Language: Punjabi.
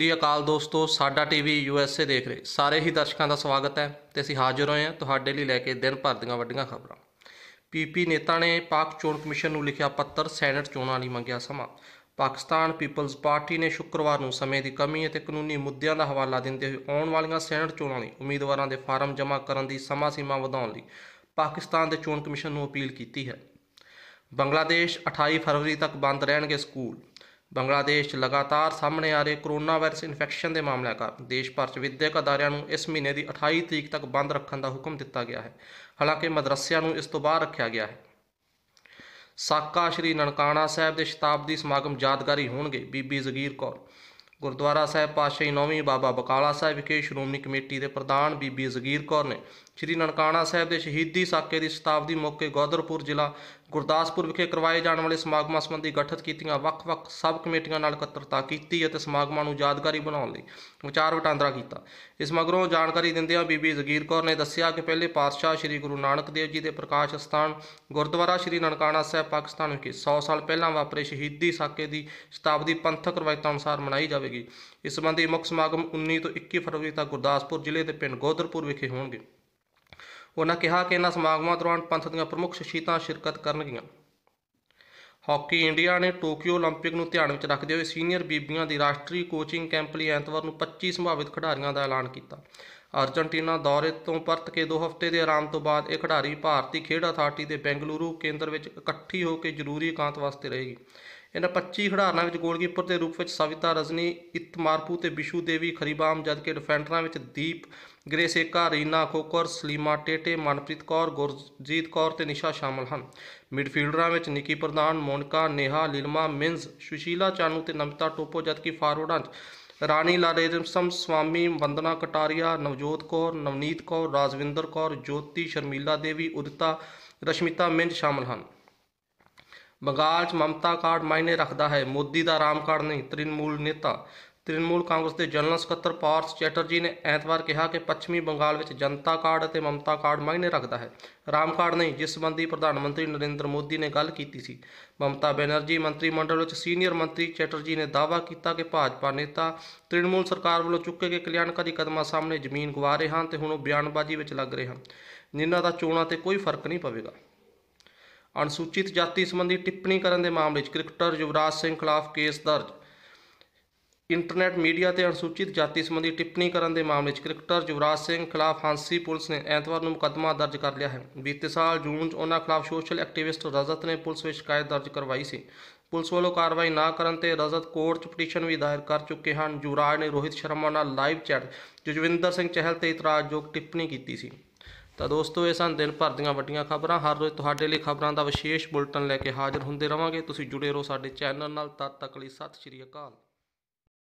ਸ੍ਰੀ ਅਕਾਲ ਦੋਸਤੋ ਸਾਡਾ ਟੀਵੀ ਯੂਐਸਏ ਦੇਖ ਰਹੇ ਸਾਰੇ ਹੀ ਦਰਸ਼ਕਾਂ ਦਾ ਸਵਾਗਤ ਹੈ ਤੇ ਅਸੀਂ ਹਾਜ਼ਰ ਹੋਏ ਹਾਂ ਤੁਹਾਡੇ ਲਈ ਲੈ ਕੇ ਦਿਨ ਭਰ ਦੀਆਂ ਵੱਡੀਆਂ ਖਬਰਾਂ ਪੀਪੀ ਨੇਤਾ ਨੇ ਪਾਕ ਚੋਣ ਕਮਿਸ਼ਨ ਨੂੰ ਲਿਖਿਆ ਪੱਤਰ ਸੈਨੇਟ ਚੋਣਾਂ ਲਈ ਮੰਗਿਆ ਸਮਾਂ ਪਾਕਿਸਤਾਨ ਪੀਪਲਜ਼ ਪਾਰਟੀ ਨੇ ਸ਼ੁੱਕਰਵਾਰ ਨੂੰ ਸਮੇਂ ਦੀ ਕਮੀ ਅਤੇ ਕਾਨੂੰਨੀ ਮੁੱਦਿਆਂ ਦਾ ਹਵਾਲਾ ਦਿੰਦੇ ਹੋਏ ਆਉਣ ਵਾਲੀਆਂ ਸੈਨੇਟ ਚੋਣਾਂ ਲਈ ਉਮੀਦਵਾਰਾਂ ਦੇ ਫਾਰਮ ਜਮ੍ਹਾਂ ਕਰਨ ਦੀ ਸਮਾਂ ਸੀਮਾ ਵਧਾਉਣ ਲਈ ਪਾਕਿਸਤਾਨ ਦੇ ਚੋਣ ਕਮਿਸ਼ਨ ਨੂੰ ਅਪੀਲ ਕੀਤੀ ਹੈ ਬੰਗਲਾਦੇਸ਼ 28 ਫਰਵਰੀ ਤੱਕ ਬੰਦ ਰਹਿਣਗੇ ਸਕੂਲ ਬੰਗਲਾਦੇਸ਼ 'ਚ ਲਗਾਤਾਰ ਸਾਹਮਣੇ ਆ ਰਹੇ ਕੋਰੋਨਾ ਵਾਇਰਸ ਇਨਫੈਕਸ਼ਨ ਦੇ ਮਾਮਲਿਆਂ ਕਾਰਨ ਦੇਸ਼ ਭਰ 'ਚ ਵਿਦਿਅਕ ਅਦਾਰਿਆਂ ਨੂੰ ਇਸ ਮਹੀਨੇ ਦੀ 28 ਤਰੀਕ ਤੱਕ ਬੰਦ ਰੱਖਣ ਦਾ ਹੁਕਮ ਦਿੱਤਾ ਗਿਆ ਹੈ ਹਾਲਾਂਕਿ ਮਦਰਸਿਆਂ ਨੂੰ ਇਸ ਤੋਂ ਬਾਹਰ ਰੱਖਿਆ ਗਿਆ ਹੈ ਸਾਕਾ ਸ਼੍ਰੀ ਨਨਕਾਣਾ ਸਾਹਿਬ ਦੇ ਸ਼ਤਾਬਦੀ ਸਮਾਗਮ ਯਾਦਗਾਰੀ ਹੋਣਗੇ ਬੀਬੀ ਜ਼ਗੀਰ ਕੌਰ ਗੁਰਦੁਆਰਾ ਸਾਹਿਬ ਪਾਸ਼ਾਹੀ ਨੌਵੀਂ ਬਾਬਾ ਬਕਾਲਾ ਸਾਹਿਬ ਵਿਖੇ ਸ਼੍ਰੋਮਣੀ ਕਮੇਟੀ ਦੇ ਪ੍ਰਧਾਨ ਬੀਬੀ ਜ਼ਗੀਰ ਕੌਰ ਨੇ ਸ਼੍ਰੀ ਨਨਕਾਣਾ ਸਾਹਿਬ ਦੇ ਸ਼ਹੀਦੀ ਸਾਕੇ ਦੀ ਸ਼ਤਾਬਦੀ ਮੌਕੇ ਗੋਦਰਪੁਰ ਜ਼ਿਲ੍ਹਾ ਗੁਰਦਾਸਪੁਰ ਵਿਖੇ ਕਰਵਾਏ ਜਾਣ ਵਾਲੇ ਸਮਾਗਮਾਂ ਸੰਬੰਧੀ ਗਠਿਤ ਕੀਤੀਆਂ ਵੱਖ-ਵੱਖ ਸਬ ਕਮੇਟੀਆਂ ਨਾਲ ਇਕੱਤਰਤਾ ਕੀਤੀ ਅਤੇ ਸਮਾਗਮਾਂ ਨੂੰ ਯਾਦਗਾਰੀ ਬਣਾਉਣ ਲਈ ਵਿਚਾਰ ਵਟਾਂਦਰਾ ਕੀਤਾ ਇਸ ਮਗਰੋਂ ਜਾਣਕਾਰੀ ਦਿੰਦਿਆਂ ਬੀਬੀ ਜ਼ਗੀਰ ਕੌਰ ਨੇ ਦੱਸਿਆ ਕਿ ਪਹਿਲੇ ਪਾਤਸ਼ਾਹ ਸ੍ਰੀ ਗੁਰੂ ਨਾਨਕ ਦੇਵ ਜੀ ਦੇ ਪ੍ਰਕਾਸ਼ ਸਥਾਨ ਗੁਰਦੁਆਰਾ ਸ੍ਰੀ ਨਨਕਾਣਾ ਸਾਹਿਬ ਪਾਕਿਸਤਾਨ ਵਿਖੇ 100 ਸਾਲ ਪਹਿਲਾਂ ਵਾਪਰੇ ਸ਼ਹੀਦੀ ਸਾਕੇ ਦੀ ਸ਼ਤਾਬਦੀ ਪੰਥਕ ਰਵਾਇਤਾਂ ਅਨੁਸਾਰ ਮਨਾਈ ਜਾਵੇਗੀ ਇਸ ਸੰਬੰਧੀ ਮੁੱਖ ਸਮਾਗਮ 19 ਤੋਂ 21 ਫਰਵਰੀ ਤੱਕ ਗੁਰਦਾਸਪੁਰ ਜ਼ਿਲ੍ਹੇ ਦੇ ਪਿੰਡ ਗੋਦਰਪੁਰ ਵਿਖੇ ਹੋਣਗੇ ਉਹਨਾਂ ਕਿਹਾ ਕਿ ਇਹਨਾਂ ਸਮਾਗਮਾਂ ਦੌਰਾਨ ਪੰਥ ਦੀਆਂ ਪ੍ਰਮੁੱਖ ਸ਼ਖਸੀਅਤਾਂ ਸ਼ਿਰਕਤ ਕਰਨਗੀਆਂ ਹਾਕੀ ਇੰਡੀਆ ਨੇ ਟੋਕੀਓ 올림픽 ਨੂੰ ਧਿਆਨ ਵਿੱਚ ਰੱਖਦੇ ਹੋਏ ਸੀਨੀਅਰ ਬੀਬੀਆਂ ਦੀ ਰਾਸ਼ਟਰੀ ਕੋਚਿੰਗ ਕੈਂਪ ਲਈ ਐਤਵਾਰ ਨੂੰ 25 ਸੰਭਾਵਿਤ ਖਿਡਾਰੀਆਂ ਦਾ ਐਲਾਨ ਕੀਤਾ ਅਰਜنٹੀਨਾ ਦੌਰੇ ਤੋਂ ਪਰਤ ਕੇ 2 ਹਫ਼ਤੇ ਦੇ ਆਰਾਮ ਤੋਂ ਬਾਅਦ ਇਹ ਖਿਡਾਰੀ ਭਾਰਤੀ ਖੇਡ ਅਥਾਰਟੀ ਦੇ ਬੈਂਗਲੁਰੂ ਕੇਂਦਰ ਵਿੱਚ ਇਕੱਠੀ ਹੋ ਕੇ ਜ਼ਰੂਰੀ ਇਕਾਂਤ ਵਾਸਤੇ ਰਹੇਗੀ ਇਹਨਾਂ 25 ਖਿਡਾਰਨਾਂ ਵਿੱਚ ਗੋਲਕੀਪਰ ਦੇ ਰੂਪ ਵਿੱਚ ਸਵਿਤਾ ਰਜਨੀ ਇਤਮਾਰਪੂ ਤੇ ਬਿਸ਼ੂ ਦੇਵੀ ਖਰੀਬਾਮ ਜਦਕਿ ਡਿਫੈਂਡਰਾਂ ਵਿੱਚ ਦੀਪ ਗ੍ਰੇਸੇਕਾ ਰੀਨਾ ਖੋਕਰ ਸਲੀਮਾ ਟੇਟੇ ਮਨਪ੍ਰੀਤ ਕੌਰ ਗੁਰਜੀਤ ਕੌਰ ਤੇ ਨਿਸ਼ਾ ਸ਼ਾਮਲ ਹਨ ਮਿਡਫੀਲਡਰਾਂ ਵਿੱਚ ਨਿੱਕੀ ਪ੍ਰਧਾਨ ਮੋਨਿਕਾ ਨੇਹਾ ਲਿਲਮਾ ਮਿੰਸ ਸੁਸ਼ੀਲਾ ਚਾਨੂ ਤੇ ਨਮਿਤਾ ਟੋਪੋ ਜਦਕਿ ਫਾਰਵਰਡਾਂ 'ਚ ਰਾਣੀ ਸਮ ਸਵਾਮੀ ਵੰਦਨਾ ਕਟਾਰੀਆ ਨਵਜੋਤ ਕੌਰ ਨਵਨੀਤ ਕੌਰ ਰਾਜਵਿੰਦਰ ਕੌਰ ਜੋਤੀ ਸ਼ਰਮੀਲਾ ਦੇਵੀ ਉਦਤਾ ਰਸ਼ਮਿਤਾ ਮਿੰਜ ਸ਼ਾਮਲ ਹਨ ਬੰਗਾਲ 'ਚ ਮਮਤਾ ਕਾਰਡ ਮਾਇਨੇ ਰੱਖਦਾ ਹੈ ਮੋਦੀ ਦਾ ਰਾਮ ਕਾਰਡ ਨਹੀਂ ਤ੍ਰਿਨਮੂਲ ਨੇਤਾ ਤ੍ਰਿਨਮੂਲ ਕਾਂਗਰਸ ਦੇ ਜਨਰਲ ਸਕੱਤਰ ਪਾਰਸ ਚੈਟਰਜੀ ਨੇ ਐਤਵਾਰ ਕਿਹਾ ਕਿ ਪੱਛਮੀ ਬੰਗਾਲ ਵਿੱਚ ਜਨਤਾ ਕਾਰਡ ਅਤੇ ਮਮਤਾ ਕਾਰਡ ਮਾਇਨੇ ਰੱਖਦਾ ਹੈ ਰਾਮ ਕਾਰਡ ਨਹੀਂ ਜਿਸ ਸੰਬੰਧੀ ਪ੍ਰਧਾਨ ਮੰਤਰੀ ਨਰਿੰਦਰ ਮੋਦੀ ਨੇ ਗੱਲ ਕੀਤੀ ਸੀ ਮਮਤਾ ਬੈਨਰਜੀ ਮੰਤਰੀ ਮੰਡਲ ਵਿੱਚ ਸੀਨੀਅਰ ਮੰਤਰੀ ਚੈਟਰਜੀ ਨੇ ਦਾਅਵਾ ਕੀਤਾ ਕਿ ਭਾਜਪਾ ਨੇਤਾ ਤ੍ਰਿਨਮੂਲ ਸਰਕਾਰ ਵੱਲੋਂ ਚੁੱਕੇ ਗਏ ਕਲਿਆਣਕਾਰੀ ਕਦਮਾਂ ਸਾਹਮਣੇ ਜ਼ਮੀਨ ਗਵਾ ਰਹੇ ਹਨ ਤੇ ਹੁਣ ਉਹ ਬਿਆਨਬਾਜ਼ੀ ਵਿੱਚ ਲੱਗ ਰਹੇ ਹਨ ਜਿਨ੍ਹਾਂ ਦਾ ਚੋਣਾਂ ਤੇ ਕੋਈ ਫਰਕ ਨਹੀਂ ਪਵੇਗਾ ਅਨੁਸੂਚਿਤ ਜਾਤੀ ਸੰਬੰਧੀ ਟਿੱਪਣੀ ਕਰਨ ਦੇ ਮਾਮਲੇ 'ਚ ਕ੍ਰਿਕਟਰ ਯੁਵਰਾਜ ਸਿੰਘ ਖਿਲਾਫ ਕੇਸ ਦਰਜ ਇੰਟਰਨੈਟ ਮੀਡੀਆ ਤੇ ਅਨੁਸੂਚਿਤ ਜਾਤੀ ਸੰਬੰਧੀ ਟਿੱਪਣੀ ਕਰਨ ਦੇ ਮਾਮਲੇ 'ਚ ਕ੍ਰਿਕਟਰ ਯੁਵਰਾਜ ਸਿੰਘ ਖਿਲਾਫ ਹਾਂਸੀ ਪੁਲਿਸ ਨੇ ਐਤਵਾਰ ਨੂੰ ਮੁਕੱਦਮਾ ਦਰਜ ਕਰ ਲਿਆ ਹੈ ਬੀਤੇ ਸਾਲ ਜੂਨ 'ਚ ਉਹਨਾਂ ਖਿਲਾਫ ਸੋਸ਼ਲ ਐਕਟਿਵਿਸਟ ਰਜ਼ਤ ਨੇ ਪੁਲਿਸ ਵਿੱਚ ਸ਼ਿਕਾਇਤ ਦਰਜ ਕਰਵਾਈ ਸੀ ਪੁਲਿਸ ਵੱਲੋਂ ਕਾਰਵਾਈ ਨਾ ਕਰਨ ਤੇ ਰਜ਼ਤ ਕੋਰਟ 'ਚ ਪਟੀਸ਼ਨ ਵੀ ਦਾਇਰ ਕਰ ਚੁੱਕੇ ਹਨ ਯੁਵਰਾਜ ਨੇ ਰੋਹਿਤ ਸ਼ਰਮਾ ਨਾਲ ਲਾਈਵ ਚੈਟ ਜੁਜਵਿੰਦਰ ਸਿੰਘ ਚਹਿਲ ਤੇ ਇਤਰਾਜ਼ਯੋਗ ਟਿੱਪਣੀ ਕੀਤੀ ਸੀ ਤਾਂ ਦੋਸਤੋ ਇਹ ਸਨ ਦਿਨ ਭਰ ਦੀਆਂ ਵੱਡੀਆਂ ਖਬਰਾਂ ਹਰ ਰੋਜ਼ ਤੁਹਾਡੇ ਲਈ ਖਬਰਾਂ ਦਾ ਵਿਸ਼ੇਸ਼ ਬੁਲਟਨ ਲੈ ਕੇ ਹਾਜ਼ਰ ਹੁੰਦੇ ਰਵਾਂਗੇ ਤੁਸੀਂ ਜੁੜੇ ਰਹੋ ਸਾਡੇ ਚੈਨਲ ਨਾਲ ਤਦ ਤੱਕ ਲਈ ਸਤਿ ਸ਼੍ਰੀ ਅਕਾਲ